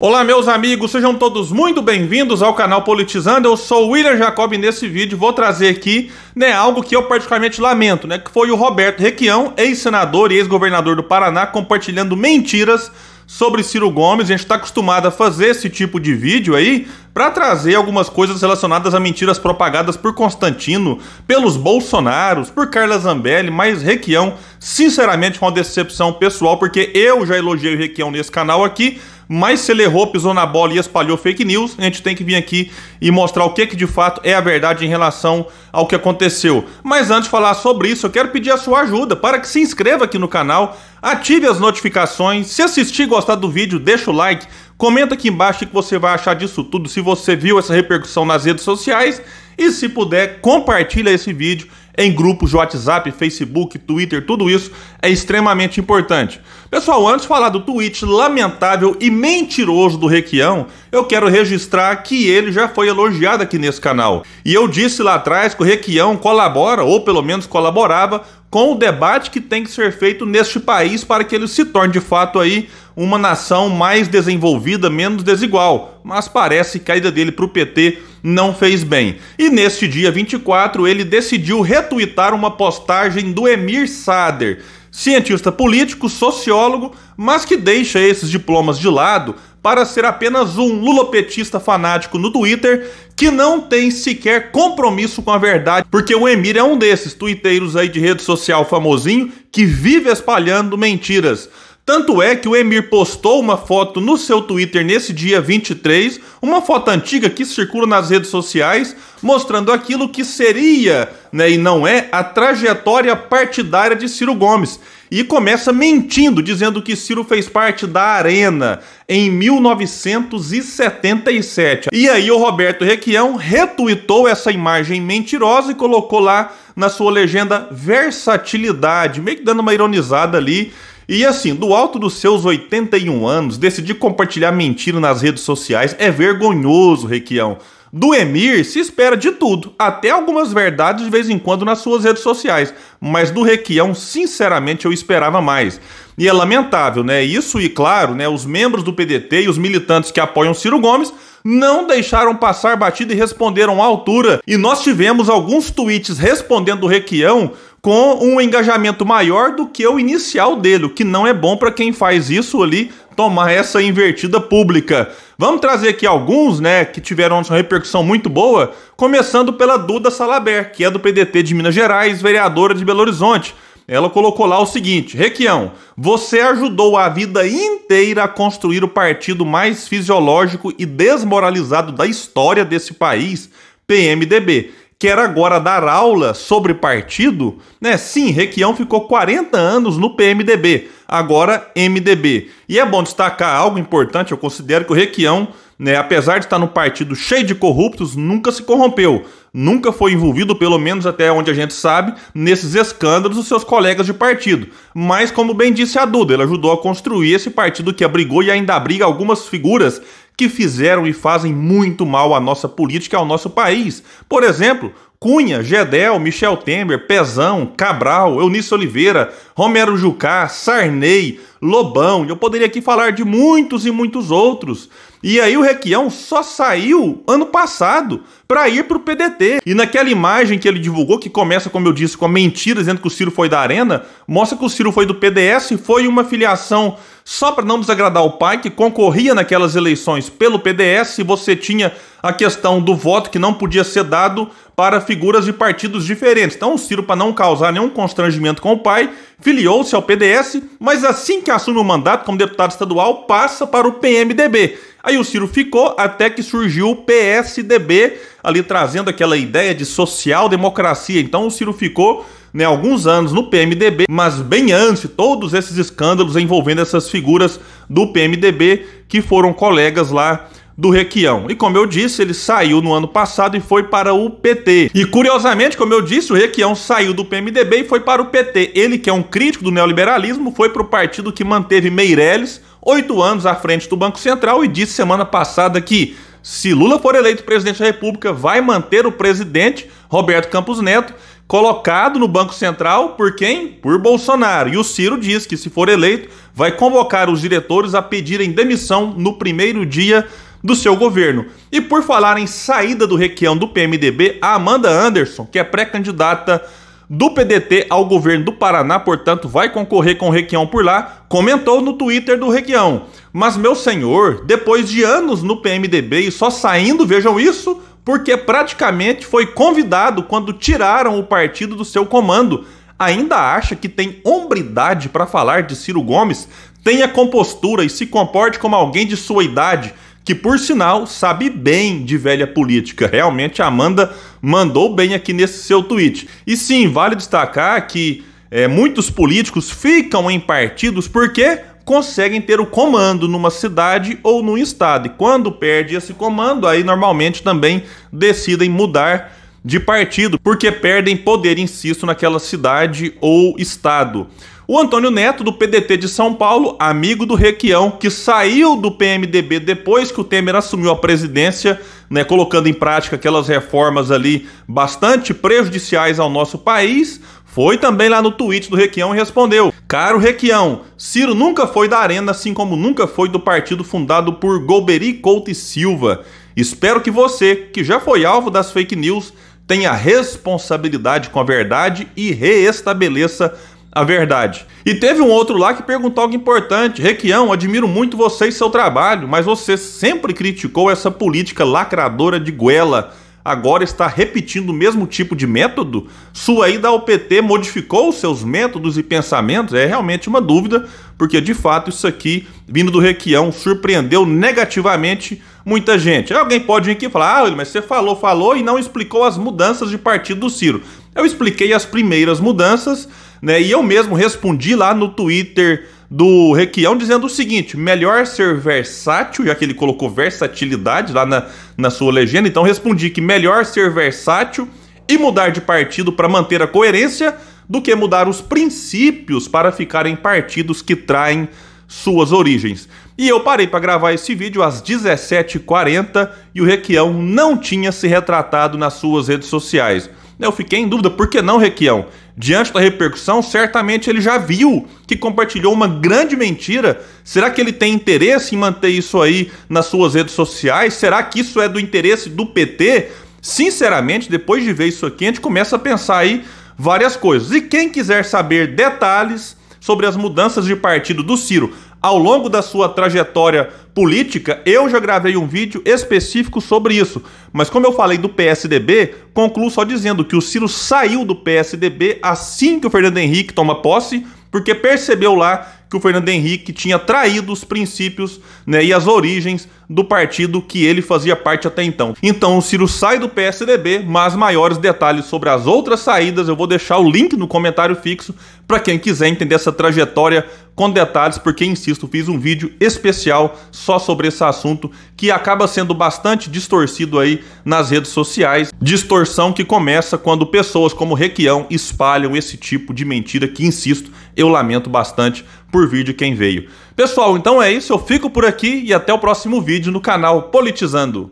Olá, meus amigos, sejam todos muito bem-vindos ao canal Politizando. Eu sou o William Jacob e nesse vídeo vou trazer aqui né, algo que eu particularmente lamento, né, que foi o Roberto Requião, ex-senador e ex-governador do Paraná, compartilhando mentiras sobre Ciro Gomes. A gente está acostumado a fazer esse tipo de vídeo aí, para trazer algumas coisas relacionadas a mentiras propagadas por Constantino, pelos Bolsonaros, por Carla Zambelli, mas Requião, sinceramente, foi uma decepção pessoal, porque eu já elogiei o Requião nesse canal aqui, mas se ele errou, pisou na bola e espalhou fake news, a gente tem que vir aqui e mostrar o que, que de fato é a verdade em relação ao que aconteceu. Mas antes de falar sobre isso, eu quero pedir a sua ajuda para que se inscreva aqui no canal, ative as notificações, se assistir e gostar do vídeo, deixa o like, Comenta aqui embaixo o que você vai achar disso tudo, se você viu essa repercussão nas redes sociais e se puder, compartilha esse vídeo em grupos de WhatsApp, Facebook, Twitter, tudo isso é extremamente importante. Pessoal, antes de falar do tweet lamentável e mentiroso do Requião, eu quero registrar que ele já foi elogiado aqui nesse canal. E eu disse lá atrás que o Requião colabora, ou pelo menos colaborava, com o debate que tem que ser feito neste país para que ele se torne de fato aí uma nação mais desenvolvida, menos desigual. Mas parece que a ida dele para o PT não fez bem. E neste dia 24, ele decidiu retuitar uma postagem do Emir Sader, cientista político, sociólogo, mas que deixa esses diplomas de lado para ser apenas um lulopetista fanático no Twitter que não tem sequer compromisso com a verdade, porque o Emir é um desses tuiteiros aí de rede social famosinho que vive espalhando mentiras. Tanto é que o Emir postou uma foto no seu Twitter nesse dia 23, uma foto antiga que circula nas redes sociais, mostrando aquilo que seria, né, e não é, a trajetória partidária de Ciro Gomes. E começa mentindo, dizendo que Ciro fez parte da Arena em 1977. E aí o Roberto Requião retuitou essa imagem mentirosa e colocou lá na sua legenda versatilidade, meio que dando uma ironizada ali e assim, do alto dos seus 81 anos, decidir compartilhar mentira nas redes sociais é vergonhoso, Requião. Do Emir se espera de tudo, até algumas verdades de vez em quando nas suas redes sociais, mas do Requião, sinceramente, eu esperava mais. E é lamentável, né? Isso e claro, né, os membros do PDT e os militantes que apoiam Ciro Gomes não deixaram passar batida e responderam à altura. E nós tivemos alguns tweets respondendo o Requião com um engajamento maior do que o inicial dele, o que não é bom para quem faz isso ali tomar essa invertida pública. Vamos trazer aqui alguns, né, que tiveram uma repercussão muito boa, começando pela Duda Salaber, que é do PDT de Minas Gerais, vereadora de Belo Horizonte. Ela colocou lá o seguinte: Requião, você ajudou a vida inteira a construir o partido mais fisiológico e desmoralizado da história desse país, PMDB quer agora dar aula sobre partido, né? Sim, Requião ficou 40 anos no PMDB, agora MDB. E é bom destacar algo importante, eu considero que o Requião, né, apesar de estar no partido cheio de corruptos, nunca se corrompeu, nunca foi envolvido, pelo menos até onde a gente sabe, nesses escândalos dos seus colegas de partido. Mas, como bem disse a Duda, ele ajudou a construir esse partido que abrigou e ainda abriga algumas figuras que fizeram e fazem muito mal à nossa política e ao nosso país. Por exemplo, Cunha, Gedel, Michel Temer, Pezão, Cabral, Eunice Oliveira, Romero Jucá, Sarney, Lobão, eu poderia aqui falar de muitos e muitos outros. E aí o Requião só saiu ano passado para ir para o PDT. E naquela imagem que ele divulgou, que começa, como eu disse, com a mentira dizendo que o Ciro foi da Arena, mostra que o Ciro foi do PDS e foi uma filiação só para não desagradar o pai, que concorria naquelas eleições pelo PDS, e você tinha a questão do voto que não podia ser dado para figuras de partidos diferentes. Então, o Ciro, para não causar nenhum constrangimento com o pai, filiou-se ao PDS, mas assim que assume o mandato como deputado estadual, passa para o PMDB. Aí o Ciro ficou até que surgiu o PSDB, ali trazendo aquela ideia de social-democracia. Então, o Ciro ficou né, alguns anos no PMDB, mas bem antes de todos esses escândalos envolvendo essas figuras do PMDB que foram colegas lá do Requião. E como eu disse, ele saiu no ano passado e foi para o PT. E curiosamente, como eu disse, o Requião saiu do PMDB e foi para o PT. Ele, que é um crítico do neoliberalismo, foi para o partido que manteve Meirelles oito anos à frente do Banco Central e disse semana passada que se Lula for eleito presidente da República, vai manter o presidente Roberto Campos Neto colocado no Banco Central por quem? Por Bolsonaro. E o Ciro diz que, se for eleito, vai convocar os diretores a pedirem demissão no primeiro dia do seu governo. E por falar em saída do requião do PMDB, a Amanda Anderson, que é pré-candidata do PDT ao governo do Paraná, portanto, vai concorrer com o Requião por lá, comentou no Twitter do Requião. Mas, meu senhor, depois de anos no PMDB e só saindo, vejam isso, porque praticamente foi convidado quando tiraram o partido do seu comando. Ainda acha que tem hombridade para falar de Ciro Gomes? Tenha compostura e se comporte como alguém de sua idade, que por sinal sabe bem de velha política. Realmente a Amanda mandou bem aqui nesse seu tweet. E sim, vale destacar que é, muitos políticos ficam em partidos porque conseguem ter o comando numa cidade ou num estado. E quando perde esse comando, aí normalmente também decidem mudar de partido, porque perdem poder, insisto, naquela cidade ou estado. O Antônio Neto, do PDT de São Paulo, amigo do Requião, que saiu do PMDB depois que o Temer assumiu a presidência, né, colocando em prática aquelas reformas ali bastante prejudiciais ao nosso país, foi também lá no tweet do Requião e respondeu: Caro Requião, Ciro nunca foi da Arena, assim como nunca foi do partido fundado por Golbery, Couto e Silva. Espero que você, que já foi alvo das fake news, tenha responsabilidade com a verdade e reestabeleça a verdade. E teve um outro lá que perguntou algo importante. Requião, admiro muito você e seu trabalho, mas você sempre criticou essa política lacradora de goela agora está repetindo o mesmo tipo de método? Sua ida ao PT modificou seus métodos e pensamentos? É realmente uma dúvida, porque de fato isso aqui, vindo do Requião, surpreendeu negativamente muita gente. Alguém pode vir aqui e falar: ah, mas você falou, falou e não explicou as mudanças de partido do Ciro. Eu expliquei as primeiras mudanças, né? E eu mesmo respondi lá no Twitter do Requião dizendo o seguinte: melhor ser versátil, já que ele colocou versatilidade lá na, na sua legenda, então respondi que melhor ser versátil e mudar de partido para manter a coerência do que mudar os princípios para ficar em partidos que traem suas origens. E eu parei para gravar esse vídeo às 17h40 e o Requião não tinha se retratado nas suas redes sociais. Eu fiquei em dúvida, por que não Requião? Diante da repercussão, certamente ele já viu que compartilhou uma grande mentira. Será que ele tem interesse em manter isso aí nas suas redes sociais? Será que isso é do interesse do PT? Sinceramente, depois de ver isso aqui, a gente começa a pensar aí várias coisas. E quem quiser saber detalhes sobre as mudanças de partido do Ciro ao longo da sua trajetória política, eu já gravei um vídeo específico sobre isso. Mas como eu falei do PSDB, concluo só dizendo que o Ciro saiu do PSDB assim que o Fernando Henrique toma posse porque percebeu lá que o Fernando Henrique tinha traído os princípios né, e as origens do partido que ele fazia parte até então. Então o Ciro sai do PSDB, mas maiores detalhes sobre as outras saídas eu vou deixar o link no comentário fixo para quem quiser entender essa trajetória com detalhes, porque insisto, fiz um vídeo especial só sobre esse assunto que acaba sendo bastante distorcido aí nas redes sociais. Distorção que começa quando pessoas como Requião espalham esse tipo de mentira que, insisto, eu lamento bastante por vídeo quem veio. Pessoal, então é isso, eu fico por aqui e até o próximo vídeo no canal Politizando.